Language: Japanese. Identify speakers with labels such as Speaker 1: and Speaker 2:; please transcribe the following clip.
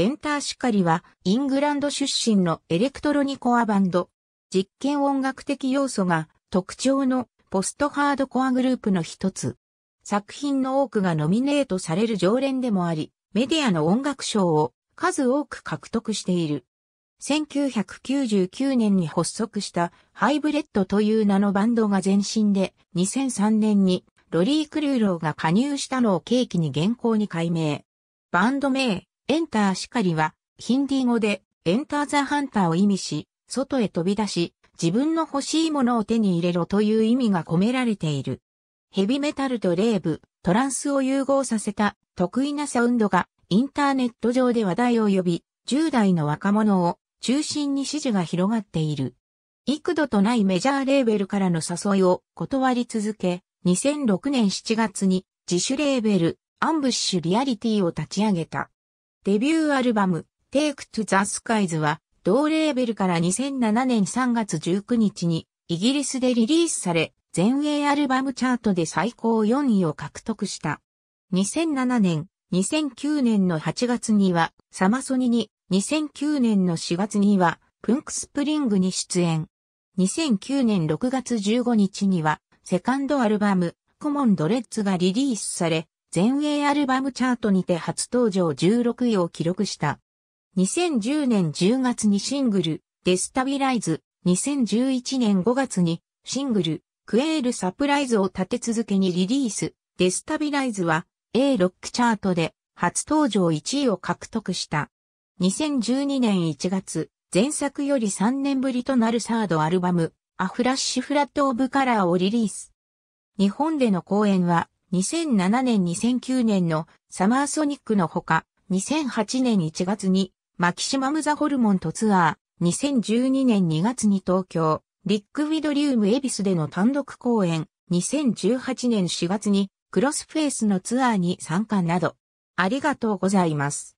Speaker 1: エンターシカリは、イングランド出身のエレクトロニコアバンド。実験音楽的要素が特徴のポストハードコアグループの一つ。作品の多くがノミネートされる常連でもあり、メディアの音楽賞を数多く獲得している。1999年に発足したハイブレッドという名のバンドが前身で2003年にロリー・クルーローが加入したのを契機に現行に改名。バンド名エンターシカリは、ヒンディー語で、エンターザハンターを意味し、外へ飛び出し、自分の欲しいものを手に入れろという意味が込められている。ヘビメタルとレーブ、トランスを融合させた得意なサウンドがインターネット上で話題を呼び、10代の若者を中心に支持が広がっている。幾度とないメジャーレーベルからの誘いを断り続け、2006年7月に自主レーベル、アンブッシュリアリティを立ち上げた。デビューアルバム Take to the Skies は同レーベルから2007年3月19日にイギリスでリリースされ全英アルバムチャートで最高4位を獲得した。2007年、2009年の8月にはサマソニに、2009年の4月にはプンクスプリングに出演。2009年6月15日にはセカンドアルバムコモンドレッツがリリースされ、全英アルバムチャートにて初登場16位を記録した。2010年10月にシングル、デスタビライズ、2011年5月にシングル、クエールサプライズを立て続けにリリース、デスタビライズは A ロックチャートで初登場1位を獲得した。2012年1月、前作より3年ぶりとなるサードアルバム、アフラッシュフラットオブカラーをリリース。日本での公演は2007年2009年のサマーソニックのほか、2008年1月にマキシマムザホルモンとツアー、2012年2月に東京、リックウィドリウムエビスでの単独公演、2018年4月にクロスフェイスのツアーに参加など、ありがとうございます。